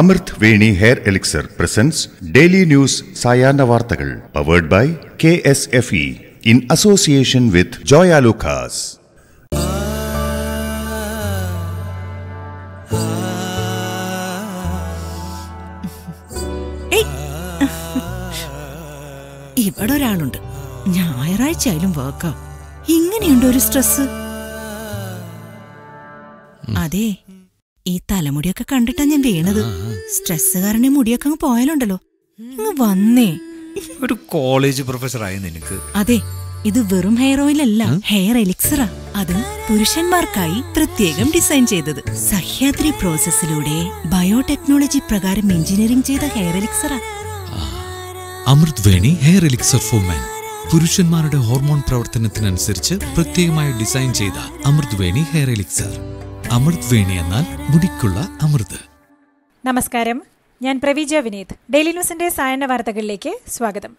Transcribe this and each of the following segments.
അമൃത് Veni hair elixir presents daily news സായാഹ്ന വാർത്തകൾ powered by K S F E in association with Joyalukkas ഇവിടെ ഒരാളുണ്ട് ഞായറാഴ്ച ആയാലും വർക്കാ ഇങ്ങനെയുണ്ട് ഒരു സ്ട്രെസ് അതെ ഈ തലമുടിയൊക്കെ കണ്ടിട്ടാ ഞാൻ വീണത് സ്ട്രെസ് കാരണം മുടിയൊക്കെ അങ്ങ് പോയാലുണ്ടല്ലോ അങ്ങ് വന്നേ ഒരു കോളേജ് പ്രൊഫസർ ആയ നിനക്ക് അതെ ഇത് വെറും ഹെയർ ഓയിൽ അല്ല ഹെയർ എലിക്സറാ അത് പുരുഷന്മാർക്കായി പ്രത്യേകം ഡിസൈൻ ചെയ്തത് സഹ്യാദ്രി പ്രോസസ്സിലൂടെ ബയോടെക്നോളജി പ്രകാരം എഞ്ചിനീയറിംഗ് ചെയ്ത ഹെയർ എലിക്സറാ Amrut Veni hair elixir four മാൻ പുരുഷന്മാരുടെ ഹോർമോൺ പ്രവർത്തനത്തിനനുസരിച്ച് പ്രത്യേകമായി ഡിസൈൻ ചെയ്ത അമൃത് വേണി ഹെയർ എലിക്സർ അമൃത് വേണി എന്നാൽ മുടിക്കുള്ള അമൃത് നമസ്കാരം ഞാൻ പ്രവീജ വിനീത് ഡെയിലി ന്യൂസിന്റെ സായന വാർത്തകളിലേക്ക് സ്വാഗതം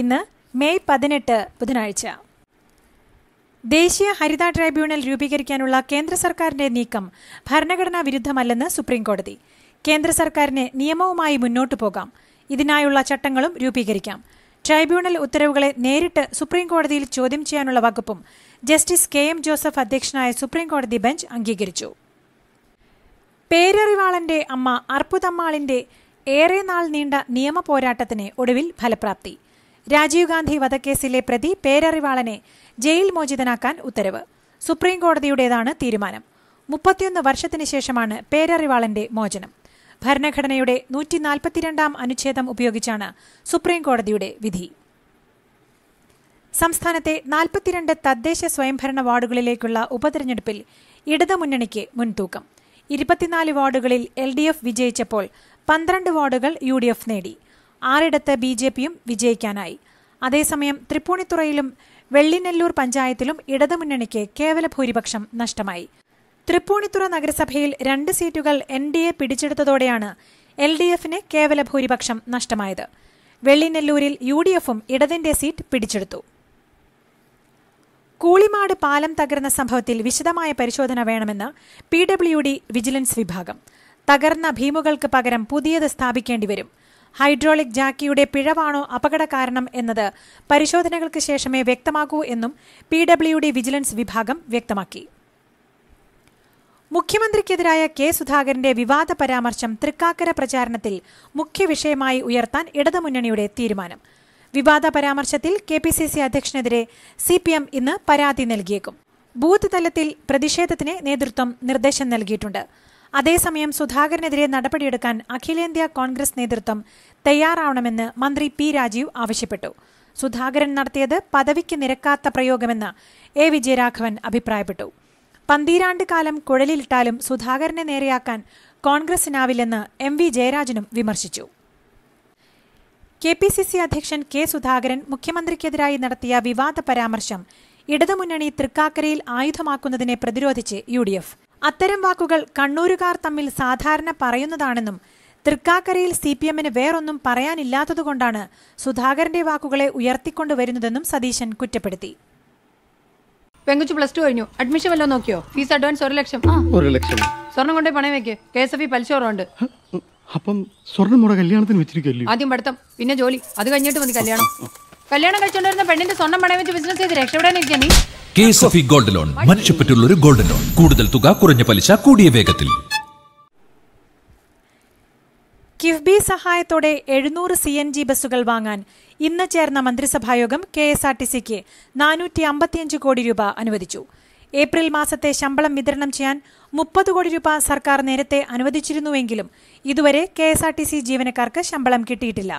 ഇന്ന് മെയ് പതിനെട്ട് ബുധനാഴ്ച ദേശീയ ഹരിത ട്രൈബ്യൂണൽ രൂപീകരിക്കാനുള്ള കേന്ദ്ര സർക്കാരിന്റെ നീക്കം ഭരണഘടനാ വിരുദ്ധമല്ലെന്ന് സുപ്രീംകോടതി കേന്ദ്ര സർക്കാരിനെ നിയമവുമായി മുന്നോട്ടു പോകാം ഇതിനായുള്ള ചട്ടങ്ങളും രൂപീകരിക്കാം ട്രൈബ്യൂണൽ ഉത്തരവുകളെ നേരിട്ട് സുപ്രീംകോടതിയിൽ ചോദ്യം ചെയ്യാനുള്ള വകുപ്പും ജസ്റ്റിസ് കെ എം ജോസഫ് അധ്യക്ഷനായ സുപ്രീംകോടതി ബെഞ്ച് അംഗീകരിച്ചു പേരറിവാളന്റെ അമ്മ അർപ്പുതമ്മാളിന്റെ ഏറെ നാൾ നീണ്ട നിയമ പോരാട്ടത്തിന് ഒടുവിൽ ഫലപ്രാപ്തി രാജീവ് ഗാന്ധി വധക്കേസിലെ പ്രതി പേരറിവാളനെ ജയിൽ മോചിതനാക്കാൻ ഉത്തരവ് സുപ്രീംകോടതിയുടേതാണ് തീരുമാനം മുപ്പത്തിയൊന്ന് വർഷത്തിന് ശേഷമാണ് പേരറിവാളന്റെ മോചനം ഭരണഘടനയുടെ നൂറ്റി നാൽപ്പത്തിരണ്ടാം അനുച്ഛേദം ഉപയോഗിച്ചാണ് സുപ്രീംകോടതിയുടെ വിധി സംസ്ഥാനത്തെ നാൽപ്പത്തിരണ്ട് തദ്ദേശ സ്വയംഭരണ വാർഡുകളിലേക്കുള്ള ഉപതെരഞ്ഞെടുപ്പിൽ ഇടതുമുന്നണിക്ക് മുൻതൂക്കം ഇരുപത്തിനാല് വാർഡുകളിൽ എൽ ഡി എഫ് വിജയിച്ചപ്പോൾ പന്ത്രണ്ട് വാർഡുകൾ യു ഡി എഫ് നേടി ആറിടത്ത് ബി ജെ പിയും വിജയിക്കാനായി അതേസമയം തൃപ്പൂണിത്തുറയിലും വെള്ളിനെല്ലൂർ പഞ്ചായത്തിലും ഇടതുമുന്നണിക്ക് കേവല ഭൂരിപക്ഷം നഷ്ടമായി തൃപ്പൂണിത്തുറ നഗരസഭയിൽ രണ്ട് സീറ്റുകൾ എൻ ഡി എ പിടിച്ചെടുത്തതോടെയാണ് എൽ ഡി എഫിന് കേവല ഭൂരിപക്ഷം നഷ്ടമായത് വെള്ളിനെല്ലൂരിൽ യു ഡി എഫും ഇടതിന്റെ സീറ്റ് പിടിച്ചെടുത്തു കൂളിമാട് പാലം തകർന്ന സംഭവത്തിൽ വിശദമായ പരിശോധന വേണമെന്ന് പി ഡബ്ല്യു ഡി വിജിലൻസ് വിഭാഗം തകർന്ന ഭീമുകൾക്ക് പകരം പുതിയത് സ്ഥാപിക്കേണ്ടി വരും ഹൈഡ്രോളിക് ജാക്കിയുടെ പിഴവാണോ അപകട കാരണം എന്നത് പരിശോധനകൾക്ക് ശേഷമേ വ്യക്തമാകൂ എന്നും പി ഡബ്ല്യു ഡി വിജിലൻസ് വിഭാഗം വ്യക്തമാക്കി മുഖ്യമന്ത്രിക്കെതിരായ കെ സുധാകരന്റെ വിവാദ പരാമർശം തൃക്കാക്കര പ്രചാരണത്തിൽ മുഖ്യവിഷയമായി ഉയർത്താൻ ഇടതുമുന്നണിയുടെ തീരുമാനം വിവാദ പരാമർശത്തിൽ കെ പി സി സി അധ്യക്ഷനെതിരെ സി പി എം ഇന്ന് പരാതി നൽകിയേക്കും ബൂത്ത് തലത്തിൽ പ്രതിഷേധത്തിന് നേതൃത്വം നിർദ്ദേശം നൽകിയിട്ടുണ്ട് അതേസമയം സുധാകരനെതിരെ നടപടിയെടുക്കാൻ അഖിലേന്ത്യാ കോൺഗ്രസ് നേതൃത്വം തയ്യാറാവണമെന്ന് മന്ത്രി പി രാജീവ് ആവശ്യപ്പെട്ടു സുധാകരൻ നടത്തിയത് പദവിക്ക് നിരക്കാത്ത പ്രയോഗമെന്ന് എ വിജയരാഘവൻ അഭിപ്രായപ്പെട്ടു പന്തീരാണ്ട് കാലം കുഴലിലിട്ടാലും സുധാകരനെ നേരെയാക്കാൻ കോൺഗ്രസിനാവില്ലെന്ന് എം വി ജയരാജനും വിമർശിച്ചു കെ പി സി സി അധ്യക്ഷൻ കെ സുധാകരൻ മുഖ്യമന്ത്രിക്കെതിരായി നടത്തിയ വിവാദ പരാമർശം ഇടതുമുന്നണി തൃക്കാക്കരയിൽ ആയുധമാക്കുന്നതിനെ പ്രതിരോധിച്ച് യു ഡി എഫ് അത്തരം വാക്കുകൾ കണ്ണൂരുകാർ തമ്മിൽ സാധാരണ പറയുന്നതാണെന്നും തൃക്കാക്കരയിൽ സി പി എമ്മിന് വേറൊന്നും പറയാനില്ലാത്തതുകൊണ്ടാണ് സുധാകരന്റെ വാക്കുകളെ ഉയർത്തിക്കൊണ്ടുവരുന്നതെന്നും സതീശൻ കുറ്റപ്പെടുത്തി പെങ്കുച്ചു പ്ലസ് ടു കഴിഞ്ഞു അഡ്മിഷൻ വല്ലതും നോക്കിയോ ഫീസ് അഡ്വാൻസ് ഒരു ലക്ഷം ലക്ഷം സ്വർണം കൊണ്ടേ പണയം വെക്കേ കെ എസ് എഫ് പലിശ കുറവുണ്ട് അപ്പം സ്വർണ്ണം മുട കല്യാണത്തിന് വെച്ചിരിക്കല്ലേ ആദ്യം പഠിത്തം പിന്നെ ജോലി അത് കഴിഞ്ഞിട്ട് മതി കല്യാണം കല്യാണം കഴിച്ചുകൊണ്ടിരുന്ന പെണ്ണിന്റെ സ്വർണ്ണം പണയം വെച്ച് ബിസിനസ് ചെയ്ത് രക്ഷപ്പെടാൻ നീ കേസ് ഓഫ് എഫ് ഗോൾഡ് ലോൺ മനുഷ്യപ്പറ്റുള്ള ഒരു ഗോൾഡ് ലോൺ കൂടുതൽ തുക കുറഞ്ഞ പലിശ കൂടിയ വേഗത്തിൽ കിഫ്ബി സഹായത്തോടെ എഴുന്നൂറ് സി എൻ ജി ബസ്സുകൾ വാങ്ങാൻ ഇന്ന് ചേർന്ന മന്ത്രിസഭായോഗം കെ എസ് ആർ ടി സിക്ക് നാനൂറ്റി അമ്പത്തിയഞ്ച് കോടി രൂപ അനുവദിച്ചു ഏപ്രിൽ മാസത്തെ ശമ്പളം വിതരണം ചെയ്യാൻ മുപ്പത് കോടി രൂപ സർക്കാർ നേരത്തെ അനുവദിച്ചിരുന്നുവെങ്കിലും ഇതുവരെ K S R T C ജീവനക്കാർക്ക് ശമ്പളം കിട്ടിയിട്ടില്ല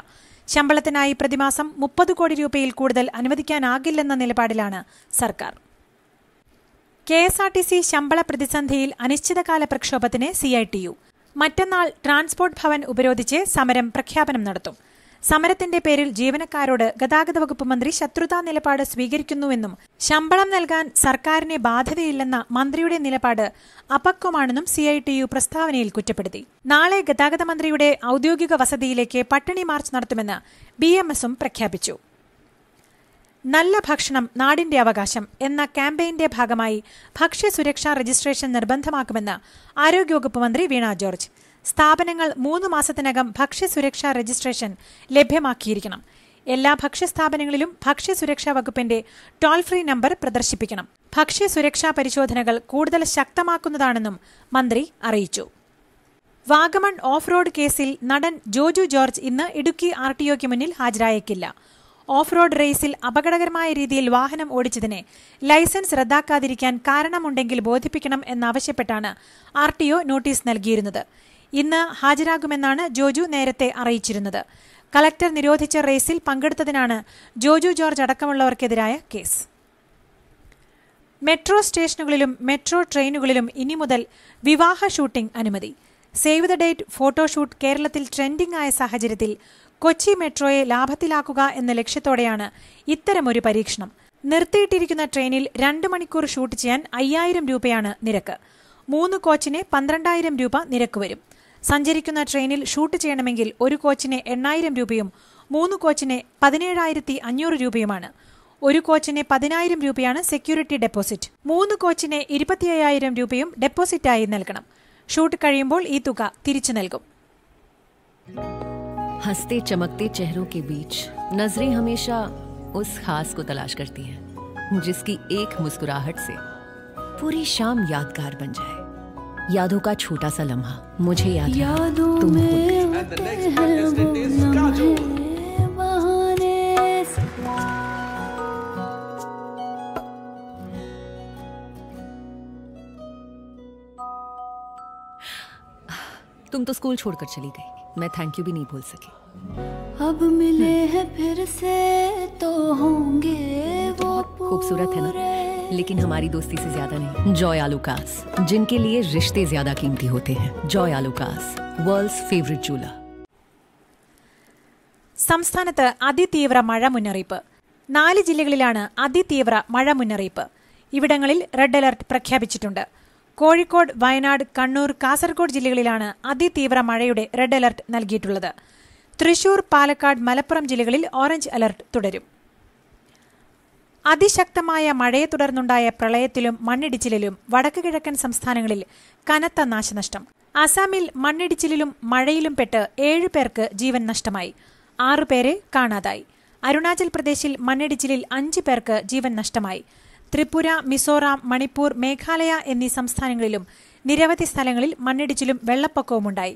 ശമ്പളത്തിനായി പ്രതിമാസം മുപ്പത് കോടി രൂപയിൽ കൂടുതൽ അനുവദിക്കാനാകില്ലെന്ന നിലപാടിലാണ് സർക്കാർ K S R T C ശമ്പള പ്രതിസന്ധിയിൽ അനിശ്ചിതകാല പ്രക്ഷോഭത്തിന് സി ഐ ടി യു മറ്റന്നാൾ ട്രാൻസ്പോർട്ട് ഭവൻ ഉപരോധിച്ച് സമരം പ്രഖ്യാപനം നടത്തും സമരത്തിന്റെ പേരിൽ ജീവനക്കാരോട് ഗതാഗത വകുപ്പ് മന്ത്രി ശത്രുതാ നിലപാട് സ്വീകരിക്കുന്നുവെന്നും ശമ്പളം നൽകാൻ സർക്കാരിനെ ബാധ്യതയില്ലെന്ന മന്ത്രിയുടെ നിലപാട് അപക്വമാണെന്നും സി ഐ ടി യു പ്രസ്താവനയിൽ കുറ്റപ്പെടുത്തി നാളെ ഗതാഗത മന്ത്രിയുടെ ഔദ്യോഗിക വസതിയിലേക്ക് പട്ടിണി മാർച്ച് നടത്തുമെന്ന് ബി എം എസും പ്രഖ്യാപിച്ചു നല്ല ഭക്ഷണം നാടിന്റെ അവകാശം എന്ന ക്യാമ്പയിന്റെ ഭാഗമായി ഭക്ഷ്യസുരക്ഷാ രജിസ്ട്രേഷൻ നിർബന്ധമാക്കുമെന്ന് ആരോഗ്യവകുപ്പ് മന്ത്രി വീണ ജോർജ് സ്ഥാപനങ്ങൾ മൂന്ന് മാസത്തിനകം ഭക്ഷ്യസുരക്ഷാ രജിസ്ട്രേഷൻ ലഭ്യമാക്കിയിരിക്കണം എല്ലാ ഭക്ഷ്യസ്ഥാപനങ്ങളിലും ഭക്ഷ്യസുരക്ഷാ വകുപ്പിന്റെ ടോൾ ഫ്രീ നമ്പർ പ്രദർശിപ്പിക്കണം ഭക്ഷ്യസുരക്ഷാ പരിശോധനകൾ കൂടുതൽ ശക്തമാക്കുന്നതാണെന്നും മന്ത്രി അറിയിച്ചു വാഗമൺ ഓഫ് റോഡ് കേസിൽ നടൻ ജോജു ജോർജ് ഇന്ന് ഇടുക്കി ആർ ടി ഒക്ക് മുന്നിൽ ഹാജരായേക്കില്ല ഓഫ് റോഡ് റേസിൽ അപകടകരമായ രീതിയിൽ വാഹനം ഓടിച്ചതിനെ ലൈസൻസ് റദ്ദാക്കാതിരിക്കാൻ കാരണമുണ്ടെങ്കിൽ ബോധിപ്പിക്കണം എന്നാവശ്യപ്പെട്ടാണ് ആർ ടി ഒ നോട്ടീസ് നൽകിയിരുന്നത് ഇന്ന് ഹാജരാകുമെന്നാണ് ജോജു നേരത്തെ അറിയിച്ചിരുന്നത് കലക്ടർ നിരോധിച്ച റേസിൽ പങ്കെടുത്തതിനാണ് ജോജു ജോർജ് അടക്കമുള്ളവർക്കെതിരായ കേസ് മെട്രോ സ്റ്റേഷനുകളിലും മെട്രോ ട്രെയിനുകളിലും ഇനി മുതൽ വിവാഹ ഷൂട്ടിംഗ് അനുമതി സേവ് ദ ഡേറ്റ് ഫോട്ടോഷൂട്ട് കേരളത്തിൽ ട്രെൻഡിംഗ് ആയ സാഹചര്യത്തിൽ കൊച്ചി മെട്രോയെ ലാഭത്തിലാക്കുക എന്ന ലക്ഷ്യത്തോടെയാണ് ഇത്തരമൊരു പരീക്ഷണം നിർത്തിയിട്ടിരിക്കുന്ന ട്രെയിനിൽ രണ്ട് മണിക്കൂർ ഷൂട്ട് ചെയ്യാൻ അയ്യായിരം രൂപയാണ് നിരക്ക് മൂന്ന് കോച്ചിന് പന്ത്രണ്ടായിരം രൂപ നിരക്ക് വരും സഞ്ചരിക്കുന്ന ട്രെയിനിൽ ഷൂട്ട് ചെയ്യണമെങ്കിൽ ഒരു കോച്ചിന് എണ്ണായിരം രൂപയും മൂന്ന് കോച്ചിന് പതിനേഴായിരത്തി അഞ്ഞൂറ് രൂപയുമാണ് ഒരു കോച്ചിന് പതിനായിരം രൂപയാണ് സെക്യൂരിറ്റി ഡെപ്പോസിറ്റ് മൂന്ന് കോച്ചിന് ഇരുപത്തിയ്യായിരം രൂപയും ഡെപ്പോസിറ്റായി നൽകണം ഷൂട്ട് കഴിയുമ്പോൾ ഈ തുക തിരിച്ചു നൽകും हंसते चमकते चेहरों के बीच नजरें हमेशा उस खास को तलाश करती हैं जिसकी एक मुस्कुराहट से पूरी शाम यादगार बन जाए यादों का छोटा सा लम्हा मुझे याद यादों में तुम तो स्कूल छोड़कर चली गई मैं थैंक यू भी नहीं बोल सकी अब मिले हैं फिर से तो होंगे वो खूबसूरत है ना लेकिन हमारी दोस्ती से ज्यादा नहीं जॉय आलूकास जिनके लिए रिश्ते ज्यादा कीमती होते हैं जॉय आलूकास വേൾഡ്സ് फेवरेट चूला സംസ്ഥാനത്ത് അതിതീവ്ര മഴ മുന്നറിയിപ്പ് നാല് ജില്ലകളിലാണ് അതിതീവ്ര മഴ മുന്നറിയിപ്പ് ഇവിടങ്ങളിൽ റെഡ് അലർട്ട് പ്രഖ്യാപിച്ചിട്ടുണ്ട് കോഴിക്കോട് വയനാട് കണ്ണൂർ കാസർഗോഡ് ജില്ലകളിലാണ് അതിതീവ്ര മഴയുടെ റെഡ് അലർട്ട് നൽകിയിട്ടുള്ളത് തൃശൂർ പാലക്കാട് മലപ്പുറം ജില്ലകളിൽ ഓറഞ്ച് അലർട്ട് തുടരും അതിശക്തമായ മഴയെ തുടർന്നുണ്ടായ പ്രളയത്തിലും മണ്ണിടിച്ചിലിലും വടക്കു കിഴക്കൻ സംസ്ഥാനങ്ങളിൽ കനത്ത നാശനഷ്ടം അസാമിൽ മണ്ണിടിച്ചിലിലും മഴയിലും പെട്ട് ഏഴു പേർക്ക് ജീവൻ നഷ്ടമായി ആറുപേരെ കാണാതായി അരുണാചൽ പ്രദേശിൽ മണ്ണിടിച്ചിലിൽ അഞ്ച് പേർക്ക് ജീവൻ നഷ്ടമായി ത്രിപുര മിസോറാം മണിപ്പൂർ മേഘാലയ എന്നീ സംസ്ഥാനങ്ങളിലും നിരവധി സ്ഥലങ്ങളിൽ മണ്ണിടിച്ചിലും വെള്ളപ്പൊക്കവുമുണ്ടായി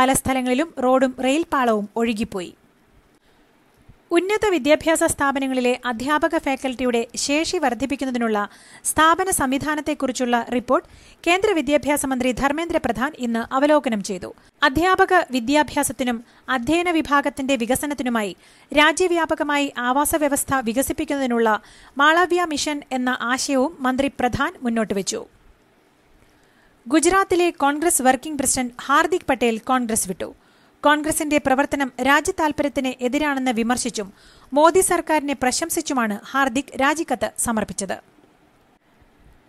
പല സ്ഥലങ്ങളിലും റോഡും റെയിൽപാളവും ഒഴുകിപ്പോയി ഉന്നത വിദ്യാഭ്യാസ സ്ഥാപനങ്ങളിലെ അധ്യാപക ഫാക്കൽറ്റിയുടെ ശേഷി വർദ്ധിപ്പിക്കുന്നതിനുള്ള സ്ഥാപന സംവിധാനത്തെക്കുറിച്ചുള്ള റിപ്പോർട്ട് കേന്ദ്ര വിദ്യാഭ്യാസ മന്ത്രി ധർമ്മേന്ദ്ര പ്രധാൻ ഇന്ന് അവലോകനം ചെയ്തു അധ്യാപക വിദ്യാഭ്യാസത്തിനും അധ്യയന വിഭാഗത്തിന്റെ വികസനത്തിനുമായി രാജ്യവ്യാപകമായി ആവാസ വ്യവസ്ഥ വികസിപ്പിക്കുന്നതിനുള്ള മാളവ്യ മിഷൻ എന്ന ആശയവും മന്ത്രി പ്രധാൻ മുന്നോട്ട് വെച്ചു ഗുജറാത്തിലെ കോൺഗ്രസ് വർക്കിംഗ് പ്രസിഡന്റ് ഹാർദിക് പട്ടേൽ കോൺഗ്രസ് വിട്ടു കോൺഗ്രസിന്റെ പ്രവർത്തനം രാജ്യതാൽപര്യത്തിന് എതിരാണെന്ന് വിമർശിച്ചും മോദി സർക്കാരിനെ പ്രശംസിച്ചുമാണ് ഹാർദിക് രാജിക്കത്ത് സമർപ്പിച്ചത്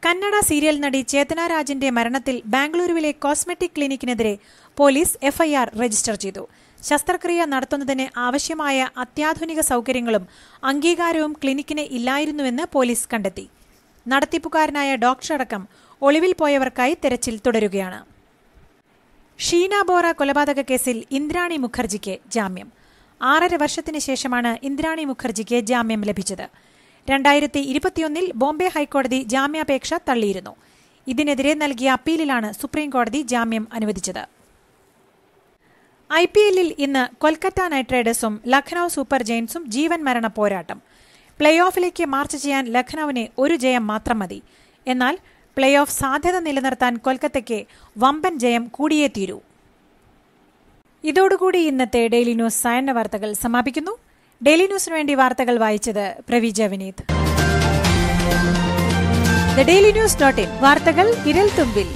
കന്നഡ സീരിയൽ നടി ചേതന രാജിന്റെ മരണത്തിൽ ബാംഗ്ലൂരുവിലെ കോസ്മെറ്റിക് ക്ലിനിക്കിനെതിരെ പോലീസ് എഫ്ഐആർ രജിസ്റ്റർ ചെയ്തു ശസ്ത്രക്രിയ നടത്തുന്നതിന് ആവശ്യമായ അത്യാധുനിക സൗകര്യങ്ങളും അംഗീകാരവും ക്ലിനിക്കിന് ഇല്ലായിരുന്നുവെന്ന് പോലീസ് കണ്ടെത്തി നടത്തിപ്പുകാരനായ ഡോക്ടറടക്കം ഒളിവിൽ പോയവർക്കായി തെരച്ചിൽ തുടരുകയാണ് ഷീന ബോറ കൊലപാതക കേസിൽ ഇന്ദ്രാണി മുഖർജിക്ക് ജാമ്യം ആറര വർഷത്തിന് ശേഷമാണ് ഇന്ദ്രാണി മുഖർജിക്ക് ജാമ്യം ലഭിച്ചത് രണ്ടായിരത്തി ഇരുപത്തിയൊന്നിൽ ബോംബെ ഹൈക്കോടതി ജാമ്യാപേക്ഷ തള്ളിയിരുന്നു ഇതിനെതിരെ നൽകിയ അപ്പീലിലാണ് സുപ്രീംകോടതി ജാമ്യം അനുവദിച്ചത് ഐ പി എല്ലിൽ ഇന്ന് കൊൽക്കത്ത നൈറ്റ് റൈഡേഴ്സും ലഖ്നൌ സൂപ്പർ ജയിൻസും ജീവൻ മരണ പോരാട്ടം പ്ലേ ഓഫിലേക്ക് മാർച്ച് ചെയ്യാൻ ലഖനൌവിന് ഒരു ജയം മാത്രം മതി എന്നാൽ പ്ലേ ഓഫ് സാധ്യത നിലനിർത്താൻ കൊൽക്കത്തയ്ക്ക് വമ്പൻ ജയം കൂടിയേ തീരൂ ഇതോടുകൂടി ഇന്നത്തെ ഡെയിലി ന്യൂസ് സായന്ന വാർത്തകൾ സമാപിക്കുന്നു ഡെയിലി ന്യൂസിനു വേണ്ടി വാർത്തകൾ വായിച്ചത് Pravija Vineeth daily news dot in വാർത്തകൾ ഇരൽ തുമ്പിൽ